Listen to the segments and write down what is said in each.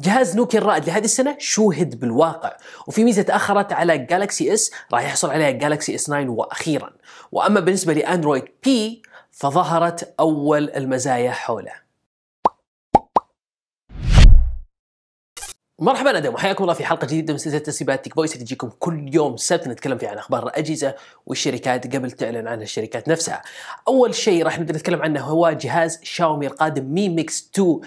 جهاز نوكيا الرائد لهذه السنة شوهد بالواقع وفي ميزة تأخرت على جالكسي اس راح يحصل عليها جالكسي اس 9 وأخيرا وأما بالنسبة لأندرويد بي فظهرت أول المزايا حوله مرحبا ادم وحياكم الله في حلقه جديده من سلسله تسريبات تيك فويس تجيكم كل يوم سبت نتكلم فيها عن اخبار الاجهزه والشركات قبل تعلن عنها الشركات نفسها. اول شيء راح نبدا نتكلم عنه هو جهاز شاومي القادم مي ميكس 2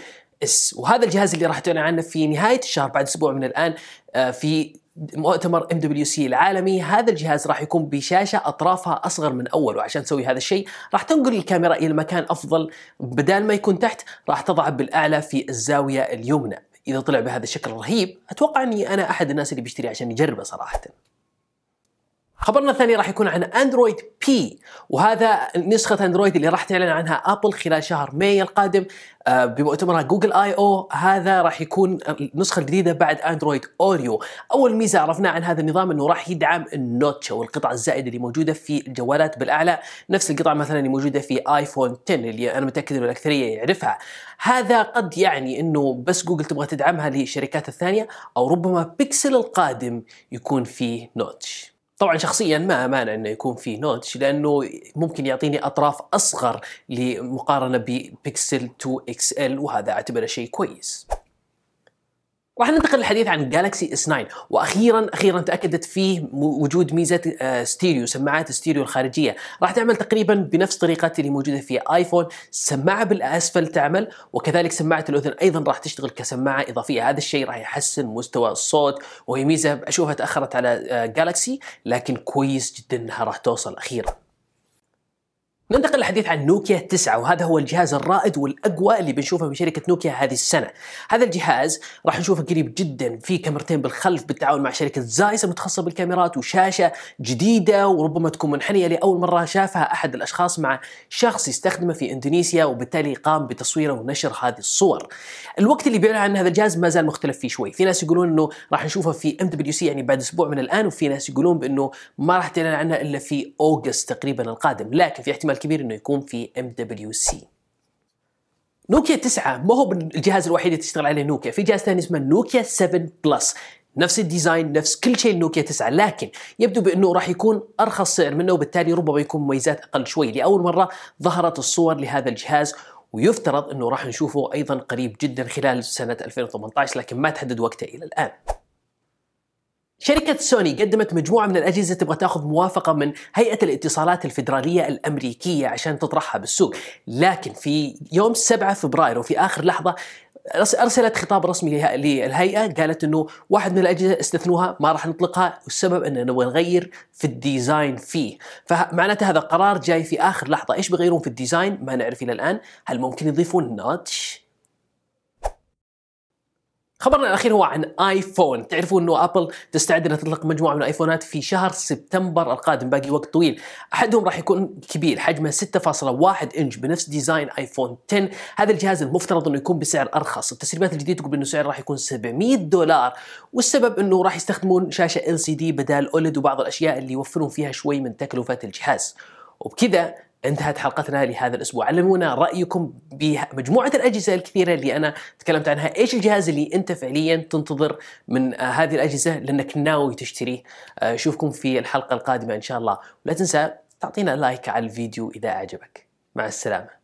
اس وهذا الجهاز اللي راح تعلن عنه في نهايه الشهر بعد اسبوع من الان آه، في مؤتمر ام دبليو سي العالمي هذا الجهاز راح يكون بشاشه اطرافها اصغر من اول وعشان تسوي هذا الشيء راح تنقل الكاميرا الى مكان افضل بدال ما يكون تحت راح تضعه بالاعلى في الزاويه اليمنى اذا طلع بهذا الشكل الرهيب اتوقع اني انا احد الناس اللي بيشتري عشان يجربه صراحه خبرنا الثاني راح يكون عن اندرويد بي وهذا نسخة اندرويد اللي راح تعلن عنها ابل خلال شهر ماي القادم آه، بمؤتمرها جوجل اي او هذا راح يكون النسخة الجديدة بعد اندرويد اوريو اول ميزة عرفناها عن هذا النظام انه راح يدعم النوتش او القطعة الزائدة اللي موجودة في الجوالات بالاعلى نفس القطعة مثلا اللي موجودة في ايفون 10 اللي انا متأكد انه الاكثرية يعرفها هذا قد يعني انه بس جوجل تبغى تدعمها للشركات الثانية او ربما بيكسل القادم يكون فيه نوتش طبعا شخصيا ما مانع انه يكون في نوتش لانه ممكن يعطيني اطراف اصغر لمقارنه ببيكسل 2 اكس ال وهذا اعتبره شيء كويس راح ننتقل للحديث عن جالكسي اس 9 واخيرا اخيرا تاكدت فيه وجود ميزه آه، ستيريو سماعات ستيريو الخارجيه راح تعمل تقريبا بنفس طريقه اللي موجوده في ايفون سماعه بالاسفل تعمل وكذلك سماعه الاذن ايضا راح تشتغل كسماعه اضافيه هذا الشيء راح يحسن مستوى الصوت وهي ميزه اشوفها تاخرت على جالكسي آه، لكن كويس جدا انها راح توصل اخيرا ننتقل للحديث عن نوكيا 9 وهذا هو الجهاز الرائد والاقوى اللي بنشوفه من شركه نوكيا هذه السنه. هذا الجهاز راح نشوفه قريب جدا في كاميرتين بالخلف بالتعاون مع شركه زايس المتخصصه بالكاميرات وشاشه جديده وربما تكون منحنيه لاول مره شافها احد الاشخاص مع شخص يستخدمه في اندونيسيا وبالتالي قام بتصويره ونشر هذه الصور. الوقت اللي بيعلن عن هذا الجهاز ما زال مختلف فيه شوي، في ناس يقولون انه راح نشوفه في ام دبليو سي يعني بعد اسبوع من الان وفي ناس يقولون بانه ما راح تعلن عنه الا في اوغست تقريبا القادم، لكن في احتمال احتمال كبير انه يكون في ام دبليو سي نوكيا 9 ما هو الجهاز الوحيد اللي تشتغل عليه نوكيا في جهاز ثاني اسمه نوكيا 7 بلس نفس الديزاين نفس كل شيء نوكيا 9 لكن يبدو بانه راح يكون ارخص سعر منه وبالتالي ربما يكون مميزات اقل شوي لاول مره ظهرت الصور لهذا الجهاز ويفترض انه راح نشوفه ايضا قريب جدا خلال سنه 2018 لكن ما تحدد وقته الى الان شركة سوني قدمت مجموعة من الأجهزة تبغى تاخذ موافقة من هيئة الاتصالات الفيدرالية الأمريكية عشان تطرحها بالسوق، لكن في يوم 7 فبراير وفي آخر لحظة ارسلت خطاب رسمي للهيئه قالت انه واحد من الاجهزه استثنوها ما راح نطلقها والسبب إنه نبغى نغير في الديزاين فيه فمعناته هذا قرار جاي في اخر لحظه ايش بيغيرون في الديزاين ما نعرف الى الان هل ممكن يضيفون نوتش؟ خبرنا الاخير هو عن ايفون، تعرفون انه ابل تستعد انها تطلق مجموعه من الايفونات في شهر سبتمبر القادم، باقي وقت طويل، احدهم راح يكون كبير حجمه 6.1 انش بنفس ديزاين ايفون 10، هذا الجهاز المفترض انه يكون بسعر ارخص، التسريبات الجديده تقول انه سعره راح يكون 700 دولار، والسبب انه راح يستخدمون شاشه ال سي دي بدل اولد وبعض الاشياء اللي يوفرون فيها شوي من تكلفه الجهاز. وبكذا انتهت حلقتنا لهذا الاسبوع علمونا رايكم بمجموعه الاجهزه الكثيره اللي انا تكلمت عنها ايش الجهاز اللي انت فعليا تنتظر من آه، هذه الاجهزه لانك ناوي تشتريه اشوفكم آه، في الحلقه القادمه ان شاء الله ولا تنسى تعطينا لايك على الفيديو اذا اعجبك مع السلامه